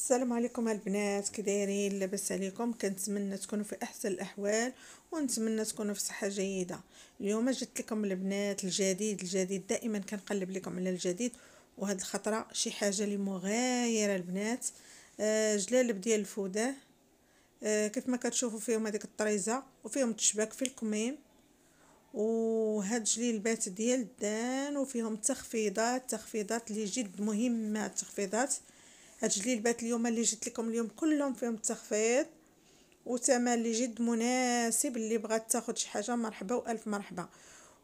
السلام عليكم البنات كي دايرين لاباس عليكم كنتمنى تكونوا في احسن الاحوال ونتمنى تكونوا في صحه جيده اليوم جبت لكم البنات الجديد الجديد دائما كنقلب لكم على الجديد وهاد الخطره شي حاجه اللي مغايره البنات آه جلالب ديال الفوده آه، كيف ما كتشوفوا فيهم هذيك الطريزه وفيهم التشباك في الكمين وهاد جليلبات ديال الدان وفيهم تخفيضات تخفيضات اللي جد مهمه التخفيضات هاد الجليبات اليوم اللي جيت لكم اليوم كلهم فيهم التخفيض وثمن اللي جد مناسب اللي بغات تاخد شي حاجه مرحبا والف مرحبا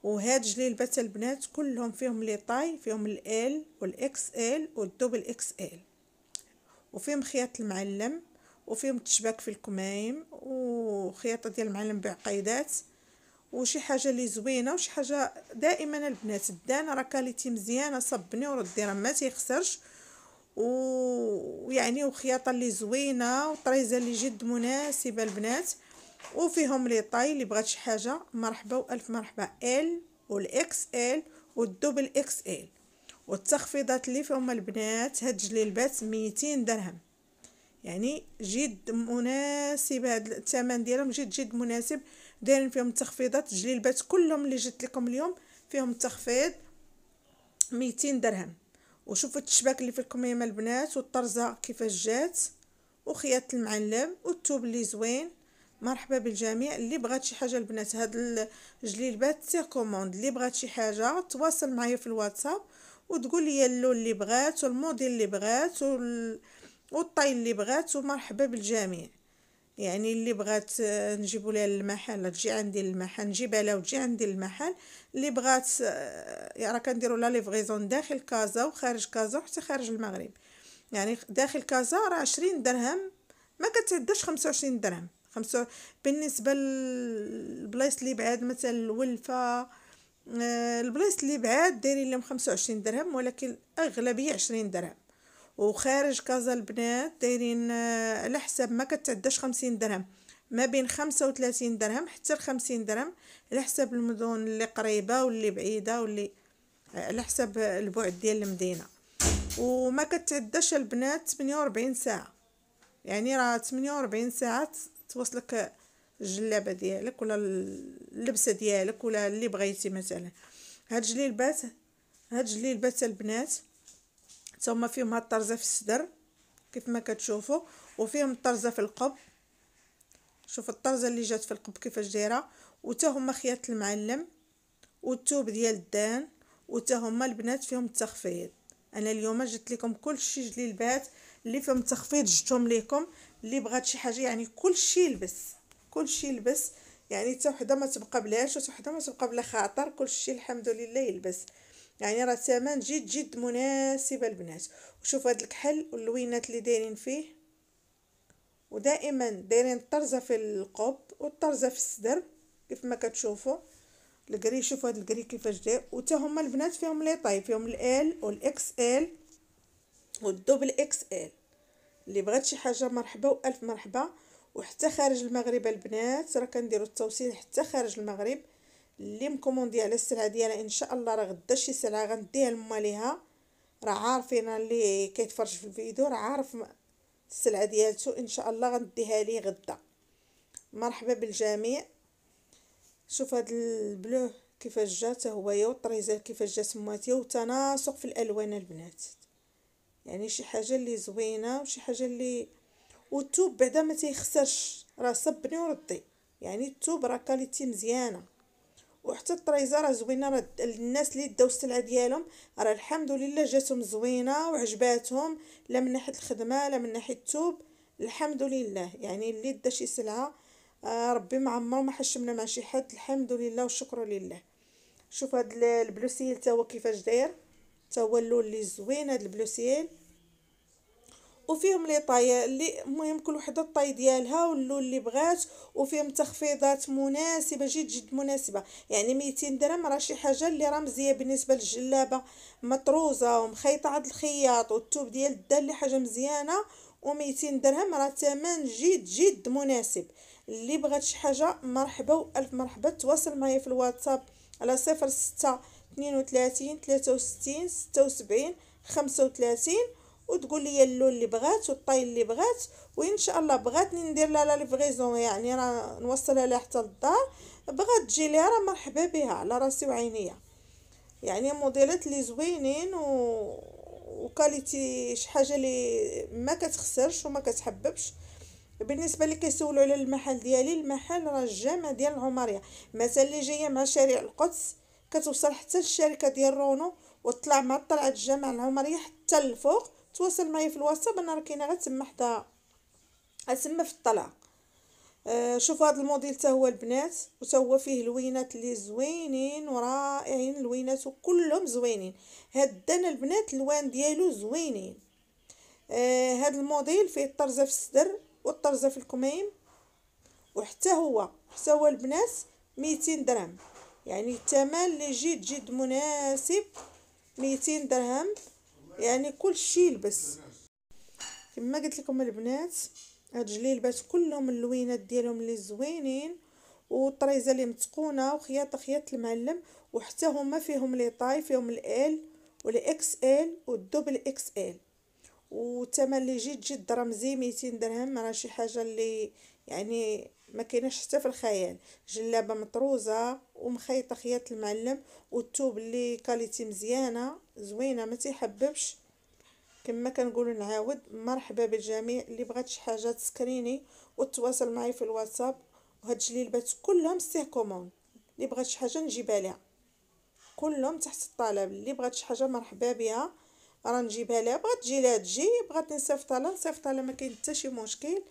وهاد الجليبات البنات كلهم فيهم لي طاي فيهم الال والاكس ال والدوبل اكس ال وفيهم خياط المعلم وفيهم تشباك في الكمايم وخياطه ديال المعلم بعقيدات وشي حاجه اللي زوينه وشي حاجه دائما البنات الدان راه كاليتي مزيانه صبني وردي راه ما تيخسرش ويعني وخياطه اللي زوينه وطريزه اللي جد مناسبه البنات وفيهم لي طاي اللي بغات شي حاجه مرحبا والف مرحبا ال والاكس ال والدبل اكس ال والتخفيضات اللي فيهم البنات هاد جليلبات ميتين درهم يعني جد مناسب هاد الثمن ديالهم جد جد مناسب دايرين فيهم تخفيضات جليلبات كلهم اللي جت لكم اليوم فيهم تخفيض ميتين درهم وشوفوا التشباك اللي في الكميمه البنات والطرزه كيفاش جات وخياط المعلم والثوب اللي زوين مرحبا بالجميع اللي بغات شي حاجه البنات هاد الجليبات سير كوموند اللي بغات شي حاجه تواصل معايا في الواتساب وتقول لي اللون اللي بغات والموديل اللي بغات وال... والطي اللي بغات ومرحبا بالجميع يعني اللي بغات آه، نجيبو لها المحل تجي عندي المحل نجيبها لها وتجي عندي المحل اللي بغات آه، يعني راه كنديروا لا ليفغيزون داخل كازا وخارج كازا وحتى خارج المغرب يعني داخل كازا راه عشرين درهم ما كتعداش خمسة درهم خمسة بالنسبة للبلايص اللي بعاد مثلا الولفة آه، البلايص اللي بعاد دايرين لهم خمسة وعشرين درهم ولكن أغلبية عشرين درهم وخارج كازا البنات دايرين آه، على حساب ما كتعداش خمسين درهم ما بين خمسة وثلاثين درهم حتى لخمسين درهم على حساب المدن اللي قريبه واللي بعيده واللي آه، على حساب البعد ديال المدينه وما كتعداش البنات 48 ساعه يعني راه 48 ساعه توصلك الجلابه ديالك ولا اللبسه ديالك ولا اللي بغيتي مثلا هاد جليبات هاد جليبات البنات حتى هما فيهم هاد الطرزه في الصدر كيف ما كتشوفوا وفيهم الطرزه في القب شوف الطرزه اللي جات في القب كيفاش دايره وتا هما خياط المعلم والثوب ديال الدان وتا هما البنات فيهم التخفيض انا اليوم جبت لكم كلشي جليبات اللي فيهم التخفيض جبتهم لكم اللي بغات شي حاجه يعني كلشي يلبس كلشي يلبس يعني حتى وحده ما تبقى بلاش وحده ما تبقى بلا خاطر كلشي الحمد لله يلبس يعني راه الثمن جد جد مناسب البنات وشوف هاد الكحل واللوينات اللي دايرين فيه ودائما دايرين الطرزه في القب والطرزه في الصدر كيف ما كتشوفوا الكري شوفوا هاد الكري كيفاش داير وتا هما البنات فيهم لي طاي فيهم الال والاكس ال والدوبل اكس ال اللي بغات شي حاجه مرحبا والف مرحبا وحتى خارج المغرب البنات راه كنديروا التوصيل حتى خارج المغرب اللي مكوموندي على السلعه ديالها ان شاء الله راه غدا شي سلعه غنديها لماليها ليها راه عارفين اللي كيتفرج في الفيديو راه عارف السلعه ديالته ان شاء الله غنديها ليه غدا مرحبا بالجميع شوف هاد البلو كيفاش جات يا وطريزال كيفاش جات ماتي وتناسق في الالوان البنات يعني شي حاجه اللي زوينه وشي حاجه اللي والتوب بعدا ما تيخسرش راه صبني وردي يعني التوب راه كاليتي مزيانه وحتى الطريزه راه زوينه راه الناس اللي داو السلعه ديالهم راه الحمد لله جاتهم زوينه وعجباتهم لا من ناحيه الخدمه لا من ناحيه الثوب الحمد لله يعني اللي دا شي سلعه آه، ربي معمر ما حشمنا مع شي حد الحمد لله والشكر لله شوف هاد البلوسيل تا هو كيفاش داير تا هو اللون اللي زوين هاد البلوسيل وفيهم لي طاي اللي المهم كل وحده الطاي ديالها واللون اللي بغات وفيهم تخفيضات مناسبه جد جد مناسبه يعني 200 درهم راه شي حاجه اللي راه بالنسبه للجلابه مطروزه ومخيطه عند الخياط والثوب ديال اللي حاجه مزيانه و200 درهم راه ثمن جد جد مناسب اللي بغات شي حاجه مرحبا والف مرحبا تواصل معايا في الواتساب على 06 32 63 76 35 وتقول لي اللون اللي بغات والطاي اللي بغات وان شاء الله بغاتني ندير لها لا ليفريزون يعني راه نوصلها لها حتى للدار بغات تجي ليها راه مرحبا بها على راسي وعينيا يعني موديلات لي زوينين و وكاليتي شي حاجه لي ما كتخسرش وما كتحببش بالنسبه اللي كيسولوا على المحل ديالي المحل راه الجامع ديال العمريه مثلا اللي جايه مع شارع القدس كتوصل حتى للشركه ديال رونو وطلع مع طلعه الجامع العمريه حتى الفوق تواصل معايا في الواتساب انا راه كاينه غير تما حدا تما في الطلع آه، شوفوا هذا الموديل حتى هو البنات وتا هو فيه لوينات اللي زوينين ورائعين لوينات وكلهم زوينين هدان البنات الوان ديالو زوينين آه الموديل فيه الطرزه في الصدر والطرزه في الكميم وحتى هو حتى هو البنات 200 درهم يعني الثمن اللي جد جد مناسب 200 درهم يعني كل شيء يلبس كما قلت لكم البنات هاد الجليلبات كلهم اللوينات ديالهم اللي زوينين والطريزه اللي متقونه وخياطه خياط المعلم وحتى هما فيهم لي طاي فيهم ال والاكس ال والدوبل اكس ال والثمن اللي جد جد رمزي 200 درهم راه شي حاجه اللي يعني ما كاينش حتى في الخيال جلابه مطروزه ومخيطه خياط المعلم والثوب اللي كاليتي مزيانه زوينه ما تيحببش كما كنقولوا نعاود مرحبا بالجميع اللي بغات شي حاجه تسكريني وتواصل معي في الواتساب وهاد الجليبات كلهم سيه كومون اللي بغات شي حاجه نجيبها لها كلهم تحت الطلب اللي بغات شي حاجه مرحبا بها راه نجيبها لها بغات تجي لها تجي بغات نصيفطها لها نصيفطها لها ما كاين حتى شي مشكل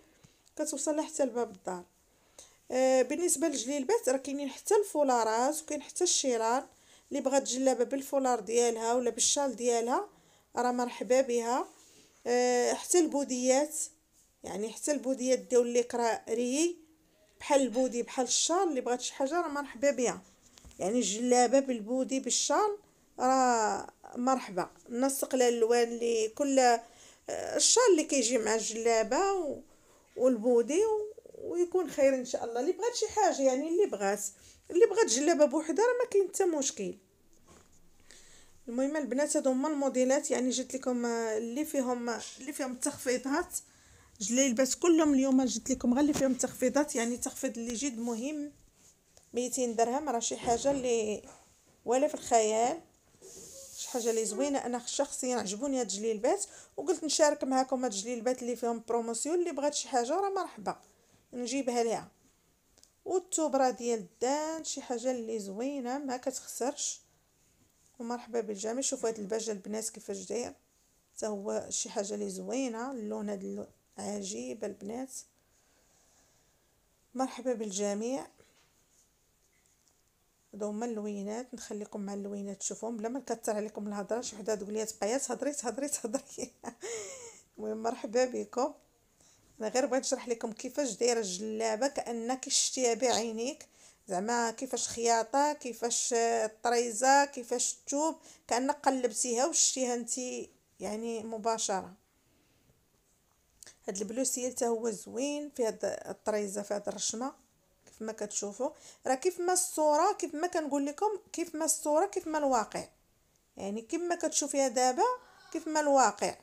كتوصل حتى لباب الدار آه، بالنسبه للجليلبات راه كاينين حتى الفولارات وكاين حتى الشيران اللي بغات جلابه بالفولار ديالها ولا بالشال ديالها راه مرحبا بها آه، حتى البوديات يعني حتى البوديات ديال اللي قرا ري بحال البودي بحال الشال اللي بغات شي حاجه راه مرحبا بها يعني الجلابه بالبودي بالشال راه مرحبا نستقلال الالوان اللي كل آه، الشال اللي كيجي مع الجلابه و... والبودي ويكون خير ان شاء الله اللي بغات شي حاجه يعني اللي بغات اللي بغات جلابه بوحدها راه ما كاين حتى مشكل المهم البنات هادو هما الموديلات يعني جبت لكم آه، اللي فيهم آه، اللي فيهم التخفيضات جليلبات كلهم اليوم جبت لكم غير اللي فيهم التخفيضات يعني تخفيض اللي جد مهم 200 درهم راه شي حاجه اللي ولا في الخيال شي حاجه اللي زوينه انا شخصيا عجبوني هاد الجليبات وقلت نشارك معكم هاد الجليبات اللي فيهم بروموسيون اللي بغات شي حاجه راه مرحبا نجيبها ليها والتوبره ديال الدان شي حاجه اللي زوينه ما كتخسرش ومرحبا بالجميع شوفوا هاد الباج البنات كيفاش داير حتى هو شي حاجه اللي زوينه اللون هاد اللون عجيب البنات مرحبا بالجميع هادو هما اللوينات نخليكم مع اللوينات تشوفهم بلا ما نكثر عليكم الهضره شي وحده تقول لي تبقايا تهضري تهضري تهضري المهم مرحبا بكم انا غير بغيت نشرح لكم كيفاش دايره الجلابه كانك شتيها بعينيك زعما كيفاش خياطه كيفاش الطريزه آه، كيفاش الثوب كانك قلبتيها وشتيها انت يعني مباشره هاد البلوسيه حتى هو زوين في هاد الطريزه في هاد الرشمه كيف ما كتشوفوا راه كيف ما الصوره كيف ما كنقول لكم كيف ما الصوره كيف ما الواقع يعني ما كتشوفيها دابا كيف ما الواقع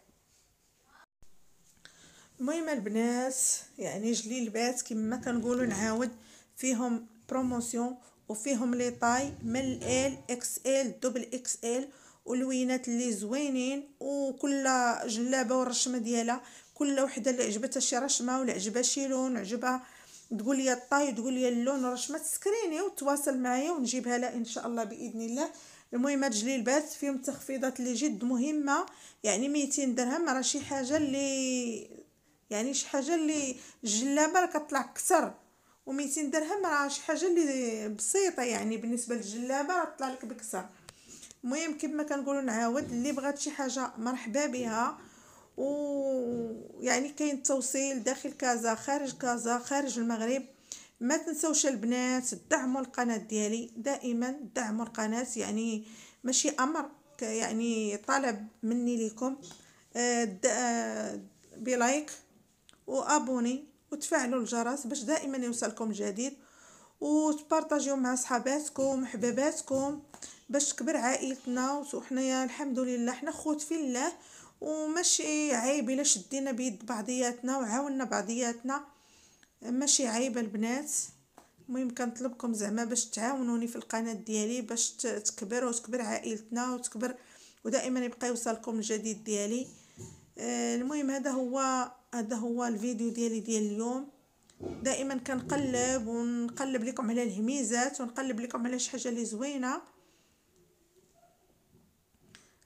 المهم البنات يعني جليلبات كما كنقولوا نعاود فيهم بروموسيون وفيهم لي طاي من ال اكس ال دبل اكس ال ولوينات اللي زوينين وكل جلابه والرشمه ديالها كل وحده اللي عجبتها شي رشمه ولا عجبها شي لون عجبها تقول لي الطاي تقول لي اللون رشمه تسكريني وتواصل معايا ونجيبها لها ان شاء الله باذن الله المهم هاد جليلبات فيهم تخفيضات اللي جد مهمه يعني 200 درهم راه شي حاجه اللي يعني شي حاجه اللي جلابه راه كطلع كثر و200 درهم راه شي حاجه اللي بسيطه يعني بالنسبه للجلابه راه طلع لك بكثر المهم كما كنقولوا نعاود اللي بغات شي حاجه مرحبا بها يعني كاين التوصيل داخل كازا خارج كازا خارج المغرب ما تنسوش البنات دعموا القناه ديالي دائما دعموا القناه يعني ماشي امر يعني طلب مني لكم آه، آه، بلايك وابوني وتفعلوا الجرس باش دائما يوصلكم جديد وتبارطاجيو مع صحاباتكم حباباتكم باش تكبر عائلتنا وحنايا الحمد لله حنا خوت في الله وماشي عيب الا شدينا بيد بعضياتنا وعاوننا بعضياتنا ماشي عيب البنات المهم كنطلبكم زعما باش تعاونوني في القناه ديالي باش تكبر وتكبر عائلتنا وتكبر ودائما يبقى يوصلكم الجديد ديالي آه، المهم هذا هو هذا هو الفيديو ديالي ديال اليوم دائما كنقلب ونقلب لكم على الهميزات ونقلب لكم على شي حاجه اللي زوينه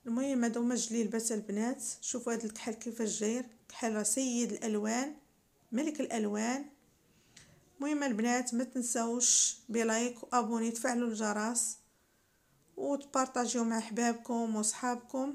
المهم هذا هما جلي لباس البنات شوفوا هذا الكحل كيفاش جاير كحل سيد الالوان ملك الالوان المهم البنات ما تنساوش بلايك وابوني تفعلوا الجرس وتبارطاجيو مع احبابكم وصحابكم